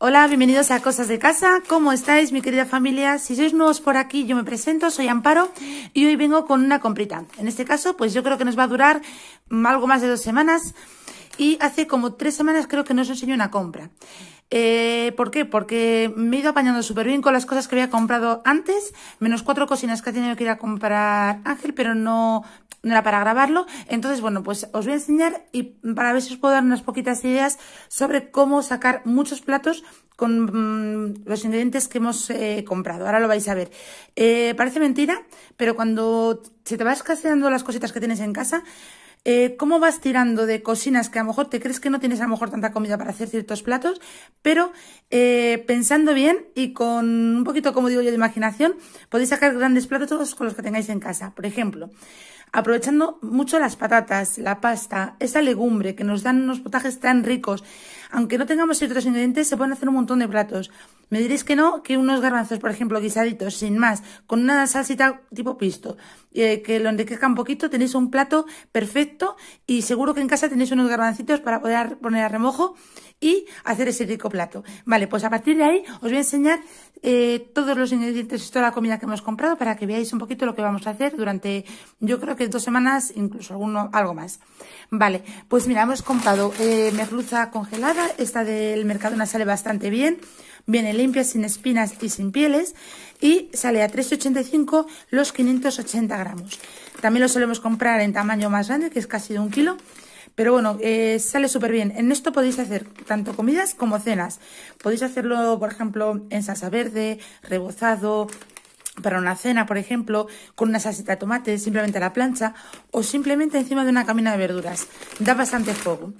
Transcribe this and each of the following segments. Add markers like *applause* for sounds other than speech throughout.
Hola, bienvenidos a Cosas de Casa. ¿Cómo estáis, mi querida familia? Si sois nuevos por aquí, yo me presento, soy Amparo y hoy vengo con una comprita. En este caso, pues yo creo que nos va a durar algo más de dos semanas y hace como tres semanas creo que nos enseñó una compra. Eh, ¿Por qué? Porque me he ido apañando súper bien con las cosas que había comprado antes, menos cuatro cocinas que ha tenido que ir a comprar Ángel, pero no, no era para grabarlo. Entonces, bueno, pues os voy a enseñar y para ver si os puedo dar unas poquitas ideas sobre cómo sacar muchos platos con mm, los ingredientes que hemos eh, comprado. Ahora lo vais a ver. Eh, parece mentira, pero cuando se te va escaseando las cositas que tienes en casa, eh, cómo vas tirando de cocinas que a lo mejor te crees que no tienes a lo mejor tanta comida para hacer ciertos platos, pero pensando bien y con un poquito, como digo yo, de imaginación, podéis sacar grandes platos todos con los que tengáis en casa. Por ejemplo, aprovechando mucho las patatas, la pasta, esa legumbre que nos dan unos potajes tan ricos. Aunque no tengamos ciertos ingredientes, se pueden hacer un montón de platos. Me diréis que no, que unos garbanzos, por ejemplo, guisaditos, sin más, con una salsita tipo pisto, eh, que lo enriquezca un poquito, tenéis un plato perfecto y seguro que en casa tenéis unos garbancitos para poder poner a remojo y hacer ese rico plato. Vale, pues a partir de ahí os voy a enseñar eh, todos los ingredientes y toda la comida que hemos comprado para que veáis un poquito lo que vamos a hacer durante, yo creo que dos semanas, incluso algo más. Vale, pues mira, hemos comprado eh, merluza congelada, esta del mercado sale bastante bien, viene limpia, sin espinas y sin pieles, y sale a 3,85 los 580 gramos. También lo solemos comprar en tamaño más grande, que es casi de un kilo, pero bueno, eh, sale súper bien. En esto podéis hacer tanto comidas como cenas. Podéis hacerlo, por ejemplo, en salsa verde, rebozado, para una cena, por ejemplo, con una salsita de tomate, simplemente a la plancha, o simplemente encima de una camina de verduras. Da bastante fuego.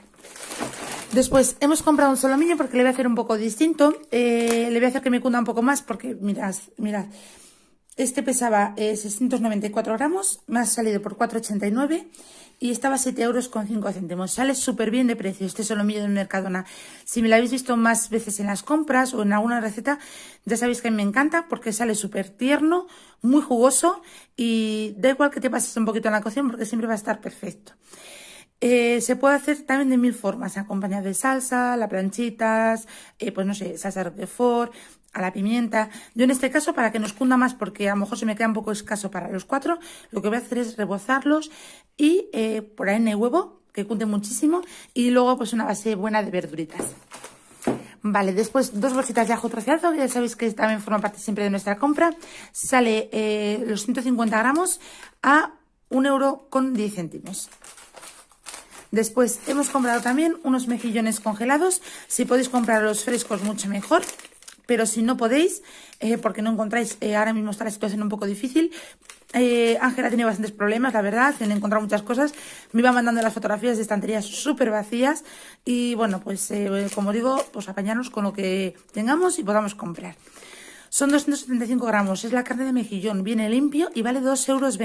Después, hemos comprado un solomillo porque le voy a hacer un poco distinto. Eh, le voy a hacer que me cunda un poco más porque, mirad, mirad. Este pesaba 694 eh, gramos, me ha salido por 4,89 y estaba a 7 euros con 5 céntimos. Sale súper bien de precio este es solo mío de Mercadona. Si me lo habéis visto más veces en las compras o en alguna receta, ya sabéis que me encanta porque sale súper tierno, muy jugoso y da igual que te pases un poquito en la cocción porque siempre va a estar perfecto. Eh, se puede hacer también de mil formas, acompañado de salsa, la planchitas, eh, pues no sé, salsa de Ford a la pimienta. Yo en este caso, para que nos cunda más, porque a lo mejor se me queda un poco escaso para los cuatro, lo que voy a hacer es rebozarlos y eh, por ahí en huevo, que cunde muchísimo, y luego pues una base buena de verduritas. Vale, después dos bolsitas de ajo troceado, ya sabéis que también forma parte siempre de nuestra compra. Sale eh, los 150 gramos a un euro con 10 céntimos. Después hemos comprado también unos mejillones congelados. Si podéis comprar los frescos, mucho mejor pero si no podéis, eh, porque no encontráis, eh, ahora mismo está la situación un poco difícil, eh, Ángela tiene bastantes problemas, la verdad, en encontrar muchas cosas. Me iba mandando las fotografías de estanterías súper vacías y bueno, pues como digo, pues apañarnos con lo que tengamos y podamos comprar. Son 275 gramos, es la carne de mejillón, viene limpio y vale 2,20 euros.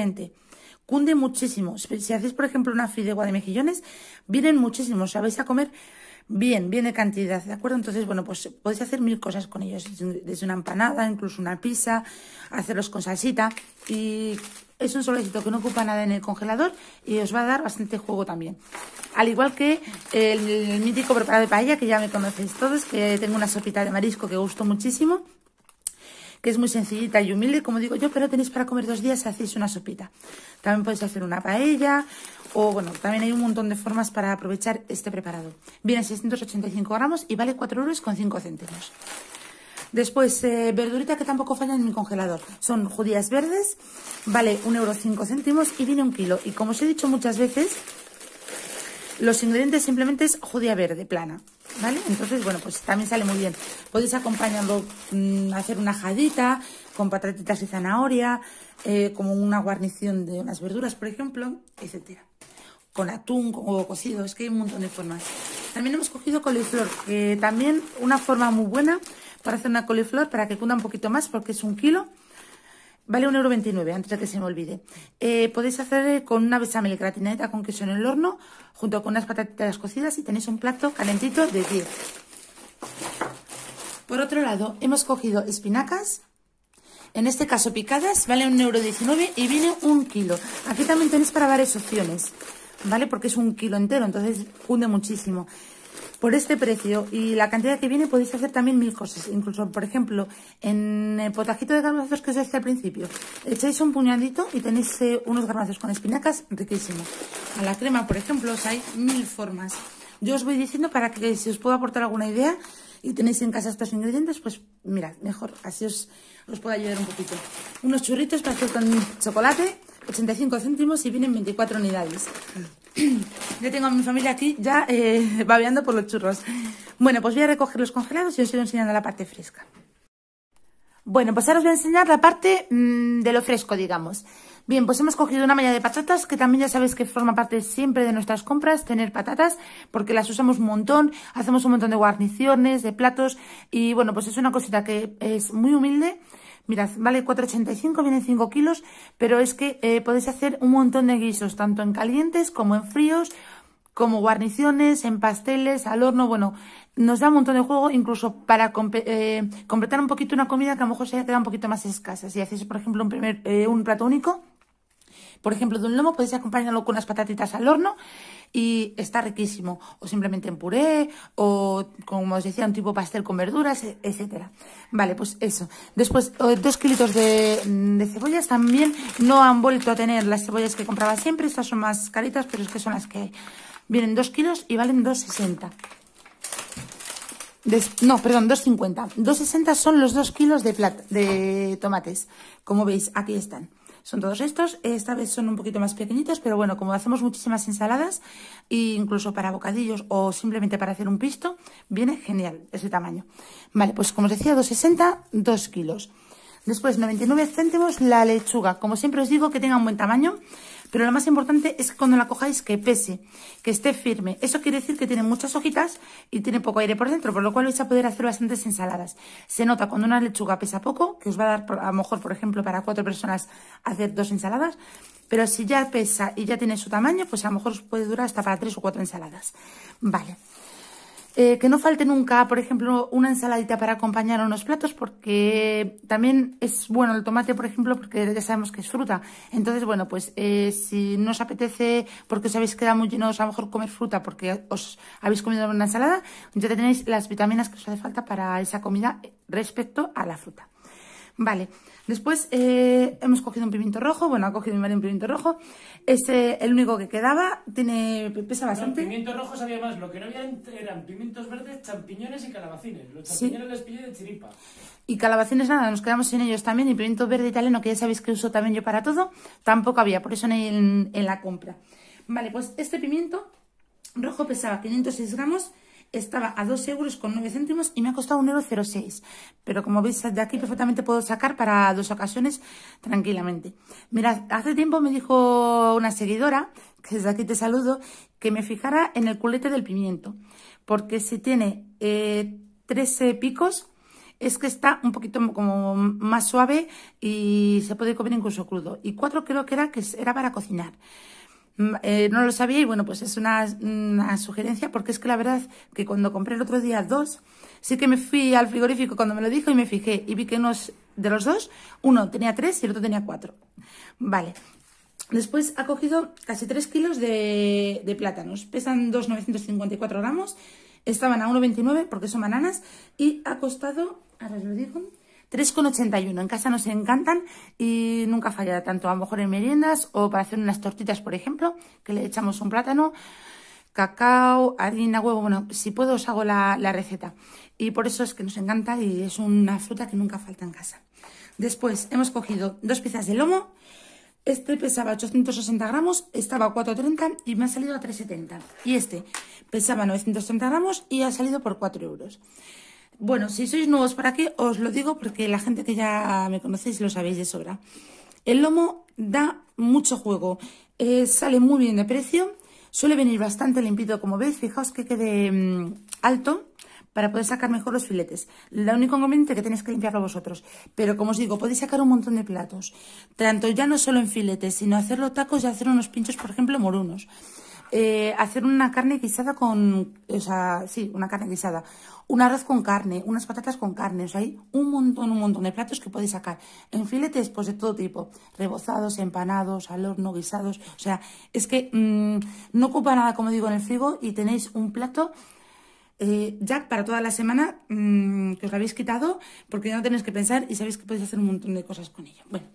Cunde muchísimo. Si hacéis, por ejemplo, una fideuá de mejillones, vienen muchísimos. O vais a comer Bien, bien de cantidad, ¿de acuerdo? Entonces, bueno, pues podéis hacer mil cosas con ellos, desde una empanada, incluso una pizza, hacerlos con salsita y es un solecito que no ocupa nada en el congelador y os va a dar bastante juego también. Al igual que el, mítico preparado de paella, que ya me conocéis todos, que tengo una sopita de marisco que gusto muchísimo, que es muy sencillita y humilde, como digo yo, pero tenéis para comer dos días si hacéis una sopita. También podéis hacer una paella, o bueno, también hay un montón de formas para aprovechar este preparado. Viene 685 gramos y vale 4 euros con 5 céntimos. Después, eh, verdurita que tampoco falla en mi congelador. Son judías verdes, vale 1,5 euro céntimos y viene un kilo. Y como os he dicho muchas veces, los ingredientes simplemente es judía verde, plana. ¿Vale? Entonces, bueno, pues también sale muy bien. Podéis acompañarlo, a mm, hacer una jadita con patatitas y zanahoria, eh, como una guarnición de unas verduras, por ejemplo, etcétera con atún o cocido, es que hay un montón de formas. También hemos cogido coliflor, que también una forma muy buena para hacer una coliflor, para que cunda un poquito más, porque es un kilo. Vale 1,29€, antes de que se me olvide. Eh, podéis hacer con una bechamel gratinadita con queso en el horno, junto con unas patatitas cocidas y tenéis un plato calentito de 10. Por otro lado, hemos cogido espinacas, en este caso picadas, vale 1,19€ y viene un kilo. Aquí también tenéis para varias opciones. ¿vale? Porque es un kilo entero, entonces hunde muchísimo. Por este precio y la cantidad que viene podéis hacer también mil cosas. Incluso, por ejemplo, en eh, potajito de garbanzos que os decía al principio, echáis un puñadito y tenéis eh, unos garbanzos con espinacas riquísimos. A la crema, por ejemplo, os hay mil formas. Yo os voy diciendo para que si os puedo aportar alguna idea y tenéis en casa estos ingredientes, pues mirad, mejor, así os, os puedo ayudar un poquito. Unos churritos para hacer con chocolate 85 céntimos y vienen 24 unidades. *clears throat* Yo tengo a mi familia aquí ya eh, babeando por los churros. Bueno, pues voy a recoger los congelados y os a enseñar la parte fresca. Bueno, pues ahora os voy a enseñar la parte mm, de lo fresco, digamos. Bien, pues hemos cogido una malla de patatas, que también ya sabéis que forma parte siempre de nuestras compras, tener patatas, porque las usamos un montón, hacemos un montón de guarniciones, de platos, y bueno, pues es una cosita que es muy humilde, Mirad, vale 4,85, vienen 5 kilos, pero es que eh, podéis hacer un montón de guisos, tanto en calientes como en fríos, como guarniciones, en pasteles, al horno, bueno, nos da un montón de juego incluso para eh, completar un poquito una comida que a lo mejor se haya quedado un poquito más escasa. Si hacéis, por ejemplo, un, primer, eh, un plato único, por ejemplo, de un lomo, podéis acompañarlo con unas patatitas al horno y está riquísimo. O simplemente en puré, o como os decía, un tipo pastel con verduras, e-, etcétera. Vale, pues eso. Después, eh, dos kilos mm, de, cebollas también. No han vuelto a tener las cebollas que compraba siempre. Estas son más caritas, pero es que son las que hay. Vienen dos kilos y valen 2,60. sesenta. no, perdón, 2,50. 2,60 son los dos kilos de, de tomates. Como veis, aquí están. Son todos estos. Esta vez son un poquito más pequeñitos, pero bueno, como hacemos muchísimas ensaladas, e incluso para bocadillos o simplemente para hacer un pisto, viene genial ese tamaño. Vale, pues como os decía, 2,60, 2 kilos. Después, 99 céntimos la lechuga. Como siempre os digo, que tenga un buen tamaño. Pero lo más importante es cuando la cojáis que pese, que esté firme. Eso quiere decir que tiene muchas hojitas y tiene poco aire por dentro, por lo cual vais a poder hacer bastantes ensaladas. Se nota cuando una lechuga pesa poco, que os va a dar, a lo mejor, por ejemplo, para cuatro personas hacer dos ensaladas. Pero si ya pesa y ya tiene su tamaño, pues a lo mejor os puede durar hasta para tres o cuatro ensaladas. Vale. Eh, que no falte nunca, por ejemplo, una ensaladita para acompañar a unos platos, porque también es bueno el tomate, por ejemplo, porque ya sabemos que es fruta. Entonces, bueno, pues eh, si no os apetece, porque os habéis quedado muy llenos, a lo mejor comer fruta porque os habéis comido una ensalada, ya tenéis las vitaminas que os hace falta para esa comida respecto a la fruta. Vale, Después eh, hemos cogido un pimiento rojo, bueno, ha cogido mi un pimiento rojo, es el único que quedaba, tiene pesa bastante. No, rojos pimiento rojo más, lo que no había eran pimientos verdes, champiñones y calabacines. Los champiñones les pillé de chiripa. Y calabacines nada, nos quedamos sin ellos también, y pimiento verde italiano, que ya sabéis que uso también yo para todo, tampoco había, por eso no en, en la compra. Vale, pues este pimiento rojo pesaba 506 gramos, estaba a 2 euros con 9 céntimos y me ha costado 1,06 euro. Pero como veis, de aquí perfectamente puedo sacar para dos ocasiones tranquilamente. Mira, hace tiempo me dijo una seguidora, que desde aquí te saludo, que me fijara en el culete del pimiento. Porque si tiene eh, 13 picos, es que está un poquito como más suave y se puede comer incluso crudo. Y cuatro creo que era, que era para cocinar. Mm, eh, no lo sabía y bueno, pues es una, sugerencia porque es que la verdad que cuando compré el otro día dos, sí que me fui al frigorífico cuando me lo dijo y me fijé y vi que unos de los dos, uno tenía tres y el otro tenía cuatro. Vale. Después ha cogido casi tres kilos de, plátanos. Pesan 2,954 gramos. Estaban a 1,29 porque son bananas. Y ha costado, ahora os lo digo, 3,81. En casa nos encantan y nunca falla tanto a lo mejor en meriendas o para hacer unas tortitas, por ejemplo, que le echamos un plátano, cacao, harina, huevo. Bueno, si puedo os hago la, la receta. Y por eso es que nos encanta y es una fruta que nunca falta en casa. Después hemos cogido dos piezas de lomo. Este pesaba 860 gramos, estaba a 4,30 y me ha salido a 3,70. Y este pesaba 930 gramos y ha salido por 4 euros. Bueno, si sois nuevos para aquí, os lo digo porque la gente que ya me conocéis lo sabéis de sobra. El lomo da mucho juego, eh, sale muy bien de precio, suele venir bastante limpio, como veis, fijaos que quede mm, alto para poder sacar mejor los filetes. La único inconveniente que tenéis que limpiarlo vosotros. Pero como os digo, podéis sacar un montón de platos, tanto ya no solo en filetes, sino hacerlo tacos y hacer unos pinchos, por ejemplo, morunos. Eh, hacer una carne guisada con, o sea, sí, una carne guisada, un arroz con carne, unas patatas con carne, o sea, hay un montón, un montón de platos que podéis sacar en filetes, pues de todo tipo, rebozados, empanados, al horno, guisados, o sea, es que mm, no ocupa nada, como digo, en el frigo y tenéis un plato eh, ya para toda la semana mm, que os lo habéis quitado porque ya no tenéis que pensar y sabéis que podéis hacer un montón de cosas con ello. Bueno.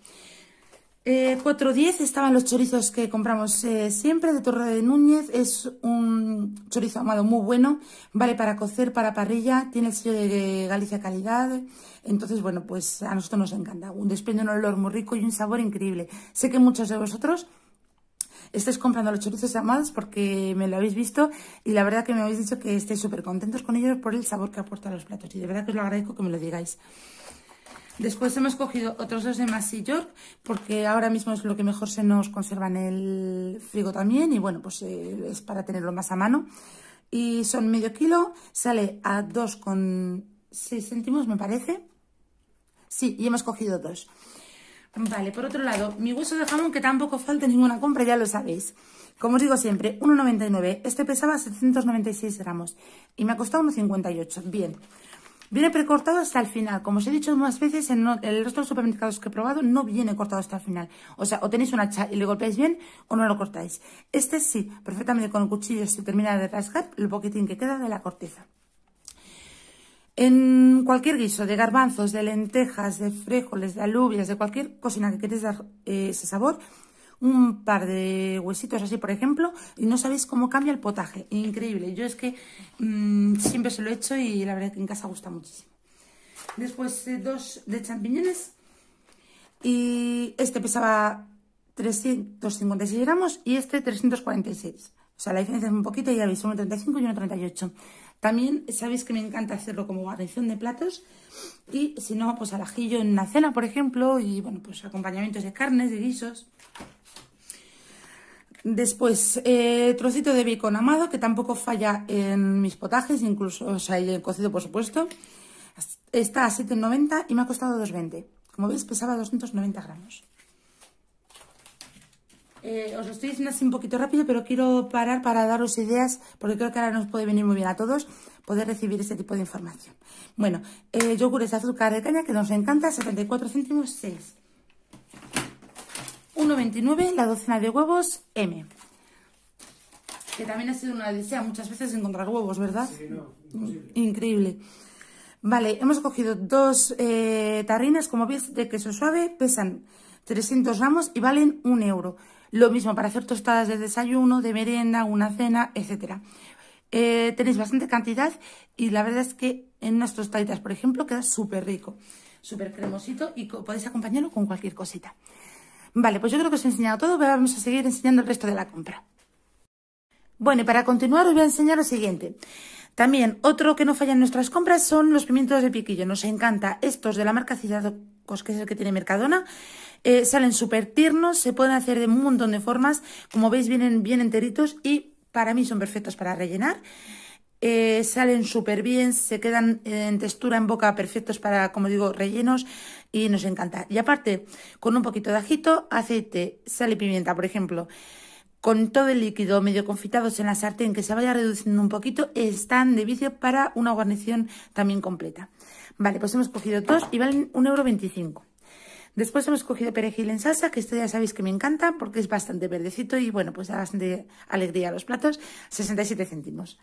Eh, 4.10 estaban los chorizos que compramos eh, siempre de Torre de Núñez. Es un chorizo amado muy bueno, vale para cocer, para parrilla, tiene el sello de Galicia Calidad. Entonces, bueno, pues a nosotros nos encanta. Un desprende un olor muy rico y un sabor increíble. Sé que muchos de vosotros estáis comprando los chorizos amados porque me lo habéis visto y la verdad que me habéis dicho que estáis súper contentos con ellos por el sabor que aporta a los platos. Y de verdad que os lo agradezco que me lo digáis. Después hemos cogido otros dos de Massy York, porque ahora mismo es lo que mejor se nos conserva en el frigo también, y bueno, pues eh, es para tenerlo más a mano. Y son medio kilo, sale a 2,6 céntimos, me parece. Sí, y hemos cogido dos. Vale, por otro lado, mi hueso de jamón, que tampoco falte ninguna compra, ya lo sabéis. Como os digo siempre, 1,99. Este pesaba 796 gramos y me ha costado 1,58. Bien. Viene precortado hasta el final. Como os he dicho más veces, en el resto de los supermercados que he probado no viene cortado hasta el final. O sea, o tenéis una hacha y le golpeáis bien o no lo cortáis. Este sí, perfectamente con el cuchillo se termina de rasgar el poquitín que queda de la corteza. En cualquier guiso de garbanzos, de lentejas, de frijoles, de alubias, de cualquier cocina que queréis dar eh, ese sabor, un par de huesitos así, por ejemplo, y no sabéis cómo cambia el potaje. Increíble. Yo es que mm, siempre se lo he hecho y la verdad que en casa gusta muchísimo. Después eh, dos de champiñones. Y este pesaba 356 gramos y este 346. O sea, la diferencia es un poquito, ya veis, 1,35 y 1,38. También sabéis que me encanta hacerlo como guarnición de platos y si no, pues al ajillo en la cena, por ejemplo, y bueno, pues acompañamientos de carnes, de guisos. Después, eh, trocito de bacon amado, que tampoco falla en mis potajes, incluso, o sea, cocido, por supuesto. Está a 7,90 y me ha costado 2,20. Como veis, pesaba 290 gramos. Eh, os lo estoy diciendo así un poquito rápido, pero quiero parar para daros ideas, porque creo que ahora nos puede venir muy bien a todos poder recibir este tipo de información. Bueno, eh, yogur es azúcar de caña, que nos encanta, 74 céntimos 6. 1,29 la docena de huevos M. Que también ha sido una desea muchas veces encontrar huevos, ¿verdad? Increíble. Vale, hemos cogido dos eh, tarrinas, como veis, de queso suave, pesan 300 gramos y valen un euro. Lo mismo para hacer tostadas de desayuno, de merienda, una cena, etcétera. Eh, tenéis bastante cantidad y la verdad es que en unas tostaditas, por ejemplo, queda súper rico, súper cremosito y podéis acompañarlo con cualquier cosita. Vale, pues yo creo que os he enseñado todo, pero vamos a seguir enseñando el resto de la compra. Bueno, y para continuar os voy a enseñar lo siguiente. También, otro que no falla en nuestras compras son los pimientos de piquillo. Nos encanta estos de la marca Cidacos, que es el que tiene Mercadona. Eh, salen súper tiernos, se pueden hacer de un montón de formas. Como veis, vienen bien enteritos y para mí son perfectos para rellenar. Eh, salen súper bien, se quedan en textura en boca perfectos para, como digo, rellenos y nos encanta. Y aparte, con un poquito de ajito, aceite, sal y pimienta, por ejemplo, con todo el líquido medio confitados en la sartén que se vaya reduciendo un poquito, están de vicio para una guarnición también completa. Vale, pues hemos cogido dos y valen 1,25€. Después hemos cogido perejil en salsa, que esto ya sabéis que me encanta porque es bastante verdecito y bueno, pues da bastante alegría a los platos, 67 céntimos.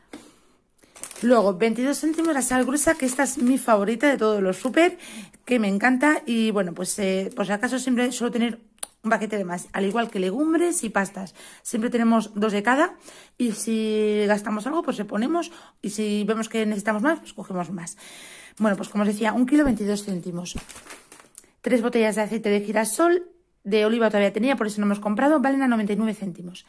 Luego, 22 céntimos la sal gruesa, que esta es mi favorita de todos los super, que me encanta. Y bueno, pues eh, por si acaso siempre suelo tener un paquete de más, al igual que legumbres y pastas. Siempre tenemos dos de cada y si gastamos algo, pues se ponemos y si vemos que necesitamos más, pues cogemos más. Bueno, pues como os decía, un kilo 22 céntimos. Tres botellas de aceite de girasol, de oliva todavía tenía, por eso no hemos comprado, valen a 99 céntimos.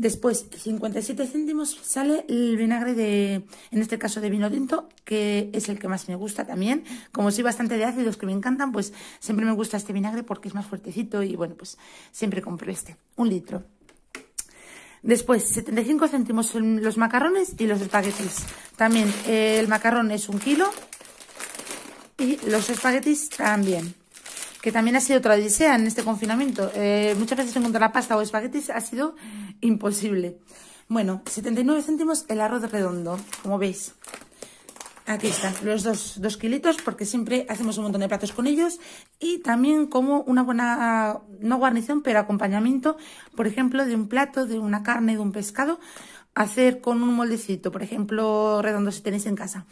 Después, 57 céntimos sale el vinagre de, en este caso de vino tinto, que es el que más me gusta también. Como soy bastante de ácidos que me encantan, pues siempre me gusta este vinagre porque es más fuertecito y bueno, pues siempre compro este, un litro. Después, 75 céntimos los macarrones y los espaguetis. También eh, el macarrón es un kilo y los espaguetis también que también ha sido otra en este confinamiento. Eh, muchas veces encontrar la pasta o espaguetis ha sido imposible. Bueno, 79 céntimos el arroz redondo, como veis. Aquí están los dos, dos kilitos, porque siempre hacemos un montón de platos con ellos. Y también como una buena, no guarnición, pero acompañamiento, por ejemplo, de un plato, de una carne, de un pescado. Hacer con un moldecito, por ejemplo, redondo si tenéis en casa.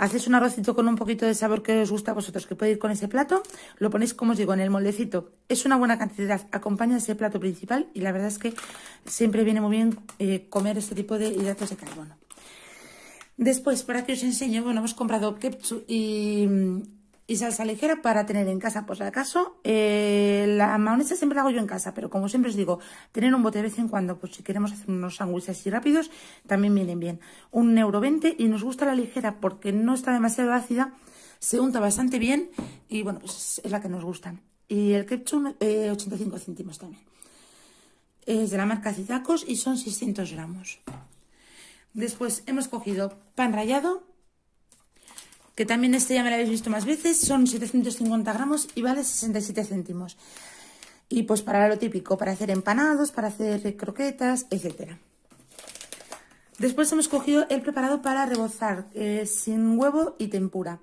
Hacéis un arrocito con un poquito de sabor que os gusta a vosotros, que puede ir con ese plato. Lo ponéis, como os digo, en el moldecito. Es una buena cantidad, acompaña ese plato principal y la verdad es que siempre viene muy bien eh, comer este tipo de hidratos de carbono. Después, para que os enseñe, bueno, hemos comprado ketchup y, y salsa ligera para tener en casa. Por si acaso, eh, la mayonesa siempre la hago yo en casa, pero como siempre os digo, tener un bote de vez en cuando, pues si queremos hacer unos sándwiches así rápidos, también vienen bien. Un euro 20 y nos gusta la ligera porque no está demasiado ácida, se unta bastante bien y bueno, pues es la que nos gustan. Y el ketchup, 85 eh, céntimos también. Es de la marca Cidacos y son 600 gramos. Después hemos cogido pan rallado, que también este ya me lo habéis visto más veces, son 750 gramos y vale 67 céntimos. Y pues para lo típico, para hacer empanados, para hacer croquetas, etcétera. Después hemos cogido el preparado para rebozar, eh, sin huevo y tempura.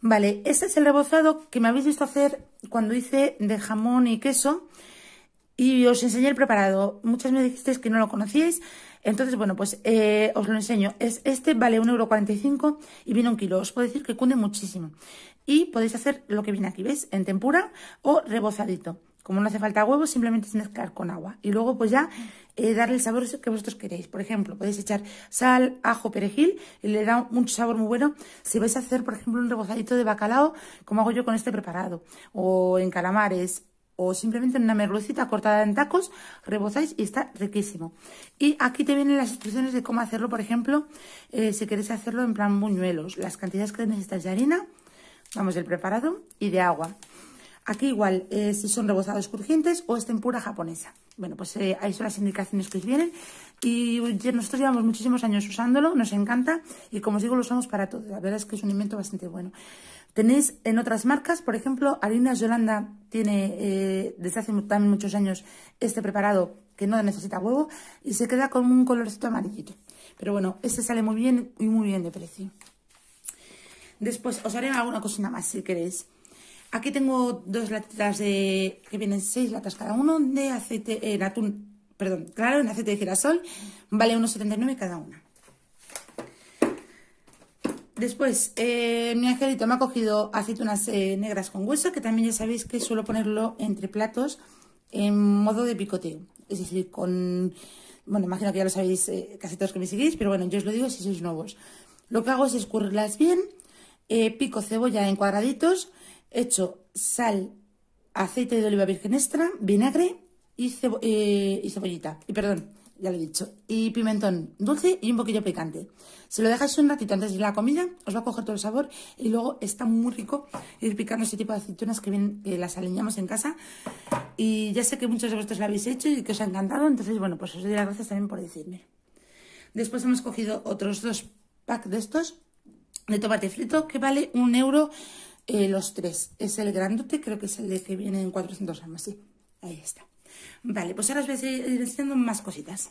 Vale, este es el rebozado que me habéis visto hacer cuando hice de jamón y queso y os enseñé el preparado. Muchas me dijisteis que no lo conocíais, entonces, bueno, pues eh, os lo enseño. Es, este vale 1,45€ y viene un kilo. Os puedo decir que cunde muchísimo. Y podéis hacer lo que viene aquí, ¿veis? En tempura o rebozadito. Como no hace falta huevo, simplemente es mezclar con agua. Y luego, pues ya, eh, darle el sabor que vosotros queréis. Por ejemplo, podéis echar sal, ajo, perejil y le da un sabor muy bueno. Si vais a hacer, por ejemplo, un rebozadito de bacalao, como hago yo con este preparado, o en calamares, o simplemente en una merlucita cortada en tacos, rebozáis y está riquísimo. Y aquí te vienen las instrucciones de cómo hacerlo, por ejemplo, eh, si queréis hacerlo en plan buñuelos, las cantidades que necesitas de harina, vamos, del preparado y de agua. Aquí igual, eh, si son rebozados crujientes o estén pura japonesa. Bueno, pues eh, ahí son las indicaciones que os vienen. Y nosotros llevamos muchísimos años usándolo, nos encanta. Y como os digo, lo usamos para todo. La verdad es que es un invento bastante bueno. Tenéis en otras marcas, por ejemplo, Harinas Yolanda tiene eh, desde hace también muchos años este preparado que no necesita huevo y se queda con un colorcito amarillito. Pero bueno, este sale muy bien y muy bien de precio. Después os haré alguna cocina más si queréis. Aquí tengo dos latitas de... que vienen seis latas cada uno de aceite en eh, atún... Perdón, claro, en aceite de girasol. Vale 1,79 cada una. Después, eh, mi angelito me ha cogido aceitunas eh, negras con hueso, que también ya sabéis que suelo ponerlo entre platos en modo de picoteo. Es decir, con... Bueno, imagino que ya lo sabéis eh, casi todos que me seguís, pero bueno, yo os lo digo si sois nuevos. Lo que hago es escurrirlas bien, pico cebolla en cuadraditos, echo sal, aceite de oliva virgen extra, vinagre y, y cebollita. Y perdón, ya lo he dicho. Y pimentón dulce y un poquillo picante. Si lo dejáis un ratito antes de la comida, os va a coger todo el sabor y luego está muy rico ir picando ese tipo de aceitunas que, bien, las aliñamos en casa. Y ya sé que muchos de vosotros lo habéis hecho y que os ha encantado, entonces bueno, pues os doy las gracias también por decirme. Después hemos cogido otros dos packs de estos de tomate frito que vale un euro eh, los tres. Es el grandote, creo que es el de que viene en 400 gramos, sí. Ahí está. Vale, pues ahora os voy a ir enseñando más cositas.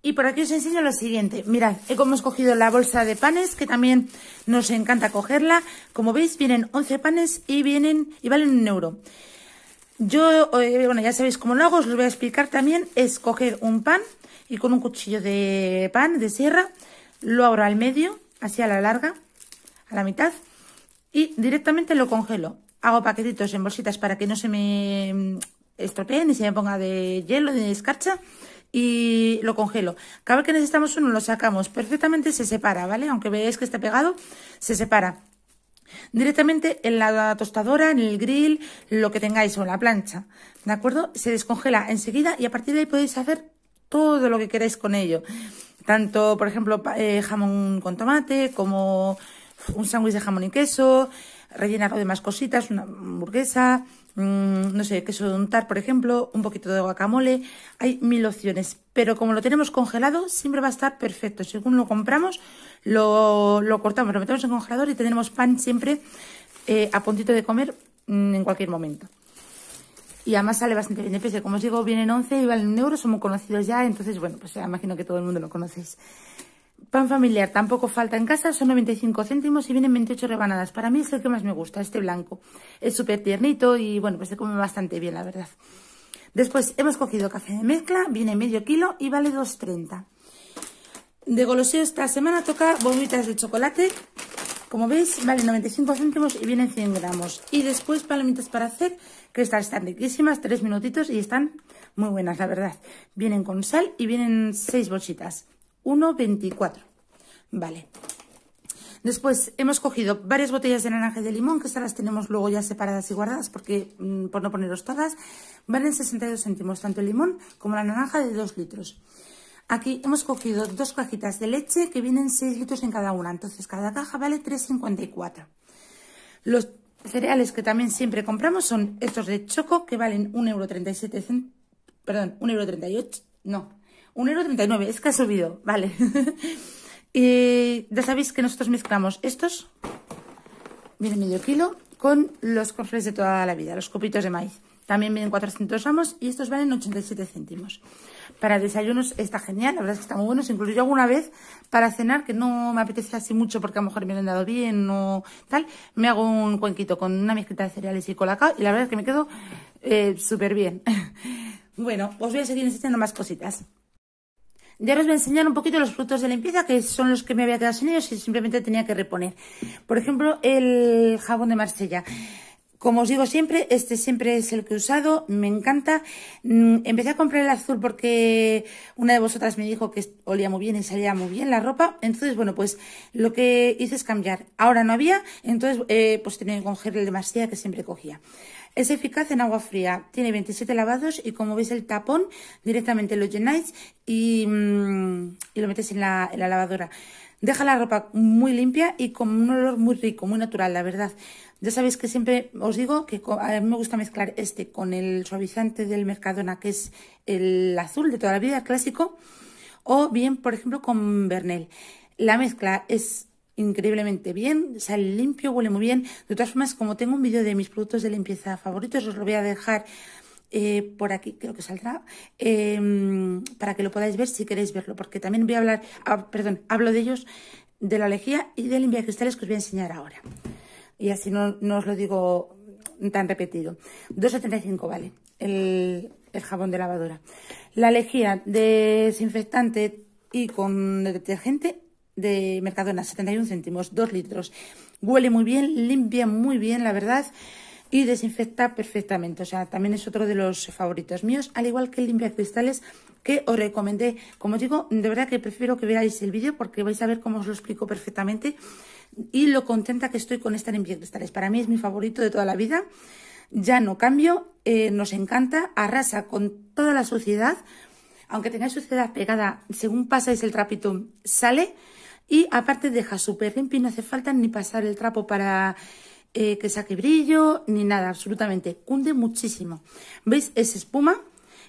Y por aquí os enseño lo siguiente. Mirad, hemos cogido la bolsa de panes, que también nos encanta cogerla. Como veis, vienen 11 panes y, vienen, y valen un euro. Yo, eh, bueno, ya sabéis cómo lo hago, os lo voy a explicar también. Es coger un pan y con un cuchillo de pan, de sierra, lo abro al medio, así a la larga, a la mitad, y directamente lo congelo. Hago paquetitos en bolsitas para que no se me Estropeen ni se me ponga de hielo, de escarcha y lo congelo. Cada vez que necesitamos uno lo sacamos perfectamente, se separa, ¿vale? Aunque veáis que está pegado, se separa. Directamente en la tostadora, en el grill, lo que tengáis o en la plancha, ¿de acuerdo? Se descongela enseguida y a partir de ahí podéis hacer todo lo que queráis con ello. Tanto, por ejemplo, eh, jamón con tomate, como un sándwich de jamón y queso, rellenarlo de más cositas, una hamburguesa, Mm, no sé, queso de untar, por ejemplo, un poquito de guacamole. Hay mil opciones, pero como lo tenemos congelado, siempre va a estar perfecto. Según lo compramos, lo, cortamos, lo metemos en congelador y tenemos pan siempre eh, a puntito de comer mm, en cualquier momento. Y además sale bastante bien de precio. Como os digo, vienen 11 y valen un euro, Somos conocidos ya, entonces, bueno, pues ya imagino que todo el mundo lo conocéis. Pan familiar tampoco falta en casa, son 95 céntimos y vienen 28 rebanadas. Para mí es el que más me gusta, este blanco. Es súper tiernito y bueno, pues se come bastante bien, la verdad. Después hemos cogido café de mezcla, viene medio kilo y vale 2,30. De goloseo esta semana toca bombitas de chocolate. Como veis, vale 95 céntimos y vienen 100 gramos. Y después palomitas para hacer, que están riquísimas, 3 minutitos y están muy buenas, la verdad. Vienen con sal y vienen 6 bolsitas. 1,24. Vale. Después hemos cogido varias botellas de naranja y de limón, que estas las tenemos luego ya separadas y guardadas, porque mm, por no poneros todas, valen 62 céntimos, tanto el limón como la naranja de 2 litros. Aquí hemos cogido dos cajitas de leche que vienen 6 litros en cada una, entonces cada caja vale 3,54. Los cereales que también siempre compramos son estos de choco, que valen 1,37 euro, perdón, 1,38 euro, no, 1,39€, es que ha subido, vale. *laughs* y ya sabéis que nosotros mezclamos estos, viene medio kilo, con los cofres de toda la vida, los copitos de maíz. También vienen 400 gramos y estos valen 87 céntimos. Para desayunos está genial, la verdad es que están muy buenos. Incluso yo alguna vez para cenar, que no me apetece así mucho porque a lo mejor me lo han dado bien o tal, me hago un cuenquito con una mezclita de cereales y colacao y la verdad es que me quedo eh, súper bien. *laughs* bueno, os voy a seguir enseñando más cositas. Ya os voy a enseñar un poquito los productos de limpieza, que son los que me había quedado sin ellos y simplemente tenía que reponer. Por ejemplo, el jabón de Marsella. Como os digo siempre, este siempre es el que he usado, me encanta. Mm, empecé a comprar el azul porque una de vosotras me dijo que olía muy bien y salía muy bien la ropa. Entonces, bueno, pues lo que hice es cambiar. Ahora no había, entonces eh, pues tenía que coger el de masía que siempre cogía. Es eficaz en agua fría, tiene 27 lavados y como veis el tapón directamente lo llenáis y, mm, lo metes en la lavadora. Deja la ropa muy limpia y con un olor muy rico, muy natural, la verdad. Ya sabéis que siempre os digo que a mí me gusta mezclar este con el suavizante del Mercadona, que es el azul de toda la vida, el clásico, o bien, por ejemplo, con Bernel. La mezcla es increíblemente bien, sale limpio, huele muy bien. De todas formas, como tengo un vídeo de mis productos de limpieza favoritos, os lo voy a dejar eh, por aquí, creo que saldrá, em, para que lo podáis ver si queréis verlo, porque también voy a hablar, ah, perdón, hablo de ellos, de la alejía y del cristales que os voy a enseñar ahora y así no, os lo digo tan repetido. 2,75 vale el, jabón de lavadora. La lejía desinfectante y con detergente de Mercadona, 71 céntimos, 2 litros. Huele muy bien, limpia muy bien, la verdad, y desinfecta perfectamente. O sea, también es otro de los favoritos míos, al igual que el limpia cristales que os recomendé. Como digo, de verdad que prefiero que veáis el vídeo porque vais a ver cómo os lo explico perfectamente y lo contenta que estoy con esta es Para mí es mi favorito de toda la vida. Ya no cambio, eh, nos encanta, arrasa con toda la suciedad. Aunque tengáis suciedad pegada, según pasáis el trapito, sale. Y aparte deja súper limpio y no hace falta ni pasar el trapo para eh, que saque brillo, ni nada, absolutamente. Cunde muchísimo. ¿Veis? Es espuma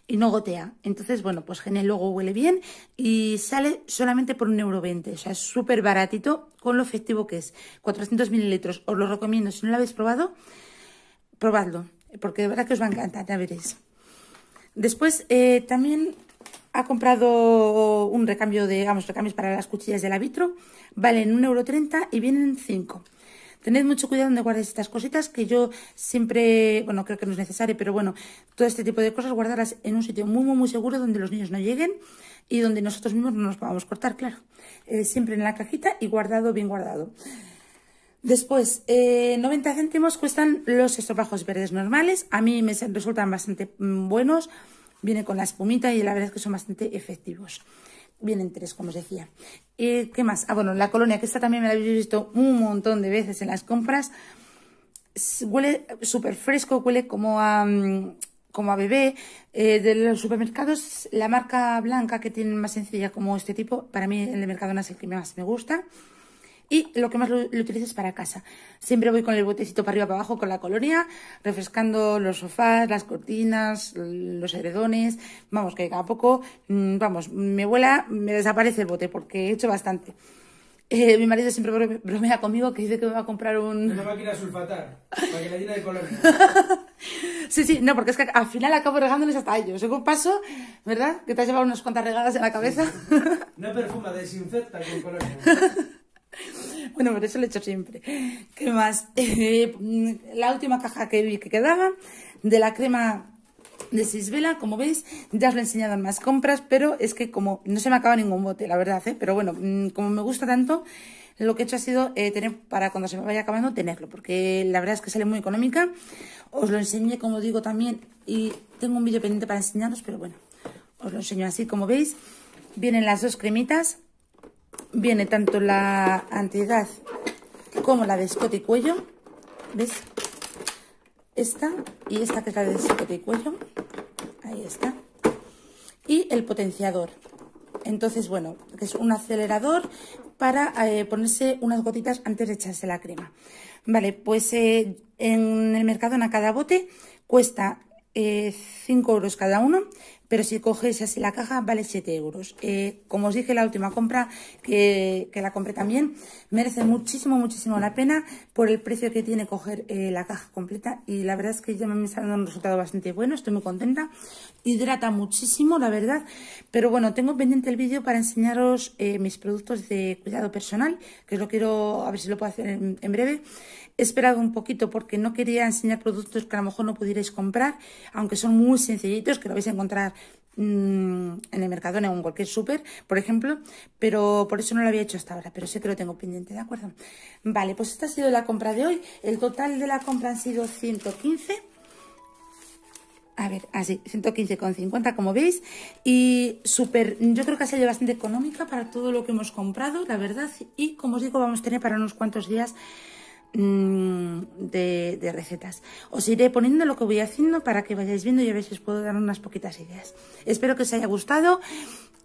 y no gotea. Entonces, bueno, pues gene luego huele bien y sale solamente por un euro O sea, es súper baratito con lo efectivo que es. 400 mililitros. Os lo recomiendo. Si no lo habéis probado, probadlo. Porque de verdad que os va a encantar, ya veréis. Después, eh, también ha comprado un recambio de, digamos, recambios para las cuchillas del la vitro. Valen 1,30€ y vienen 5. Tened mucho cuidado donde guardéis estas cositas, que yo siempre, bueno, creo que no es necesario, pero bueno, todo este tipo de cosas, guardarlas en un sitio muy, muy, muy seguro donde los niños no lleguen y donde nosotros mismos no nos podamos cortar, claro. Eh, siempre en la cajita y guardado, bien guardado. Después, 90 eh, céntimos cuestan los estropajos verdes normales. A mí me resultan bastante mm, buenos. viene con la espumita y la verdad es que son bastante efectivos vienen tres, como os decía. Eh, ¿Qué más? Ah, bueno, la colonia, que esta también me la habéis visto un montón de veces en las compras. Huele súper fresco, huele como a, mm, como a bebé. Eh, de los supermercados, la marca blanca que tienen más sencilla como este tipo, para mí el de Mercadona es el que más me gusta. Y lo que más lo, utilices utilizo es para casa. Siempre voy con el botecito para arriba, para abajo, con la colonia, refrescando los sofás, las cortinas, los heredones... Vamos, que cada poco, mm, vamos, me vuela, me desaparece el bote porque he hecho bastante. Eh, mi marido siempre bromea conmigo que dice que me va a comprar un... Una máquina sulfatar, para que la llena de colonia. *laughs* sí, sí, no, porque es que al final acabo regándoles hasta a ellos. un paso, ¿verdad? Que te has llevado unas cuantas regadas en la cabeza. no perfuma, desinfecta con colonia. *laughs* *laughs* bueno, por eso lo he hecho siempre. ¿Qué más? *laughs* la última caja que vi que quedaba de la crema de Sisvela como veis, ya os lo he enseñado en más compras, pero es que como no se me acaba ningún bote, la verdad, ¿eh? pero bueno, mm, como me gusta tanto, lo que he hecho ha sido eh, tener para cuando se me vaya acabando tenerlo, porque la verdad es que sale muy económica, os lo enseñé como digo también y tengo un vídeo pendiente para enseñaros, pero bueno, os lo enseño así como veis, vienen las dos cremitas, viene tanto la antigüedad como la de escote y cuello. ¿Ves? Esta y esta que es la de escote y cuello. Ahí está. Y el potenciador. Entonces, bueno, que es un acelerador para eh, ponerse unas gotitas antes de echarse la crema. Vale, pues eh, en el mercado en a cada bote cuesta 5 eh, euros cada uno, pero si coges así la caja vale 7 euros. Eh, como os dije la última compra, que, la compré también, merece muchísimo, muchísimo la pena por el precio que tiene coger eh, la caja completa y la verdad es que ya me está dando un resultado bastante bueno, estoy muy contenta, hidrata muchísimo la verdad, pero bueno, tengo pendiente el vídeo para enseñaros eh, mis productos de cuidado personal, que lo quiero, a ver si lo puedo hacer en breve, esperado un poquito porque no quería enseñar productos que a lo mejor no pudierais comprar, aunque son muy sencillitos, que lo vais a encontrar mm, en el mercado en cualquier super, por ejemplo, pero por eso no lo había hecho hasta ahora, pero sé que lo tengo pendiente, ¿de acuerdo? Vale, pues esta ha sido la compra de hoy, el total de la compra han sido 115 a ver, así, ah, 115,50 como veis. Y súper, yo creo que ha sido bastante económica para todo lo que hemos comprado, la verdad. Y como os digo, vamos a tener para unos cuantos días Mm, de, recetas. Os iré poniendo lo que voy haciendo para que vayáis viendo y a ver si os puedo dar unas poquitas ideas. Espero que os haya gustado,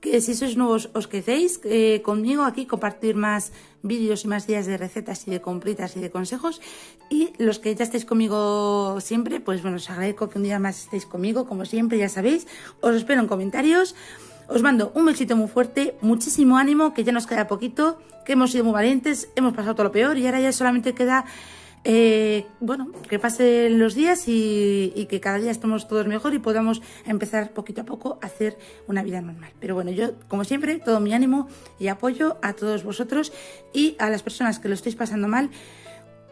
que si sois nuevos os quedéis eh, conmigo aquí, compartir más vídeos y más días de recetas y de compritas y de consejos. Y los que ya estáis conmigo siempre, pues bueno, os agradezco que un día más estéis conmigo, como siempre, ya sabéis. Os espero en comentarios. Os mando un besito muy fuerte, muchísimo ánimo, que ya nos queda poquito, que hemos sido muy valientes, hemos pasado todo lo peor y ahora ya solamente queda, eh, bueno, que pasen los días y, que cada día estemos todos mejor y podamos empezar poquito a poco a hacer una vida normal. Pero bueno, yo, como siempre, todo mi ánimo y apoyo a todos vosotros y a las personas que lo estáis pasando mal.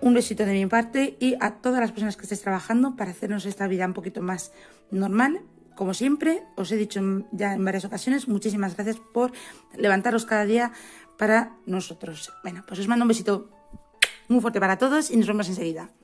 Un besito de mi parte y a todas las personas que estéis trabajando para hacernos esta vida un poquito más normal como siempre, os he dicho ya en varias ocasiones, muchísimas gracias por levantaros cada día para nosotros. Bueno, pues os mando un besito muy fuerte para todos y nos vemos enseguida.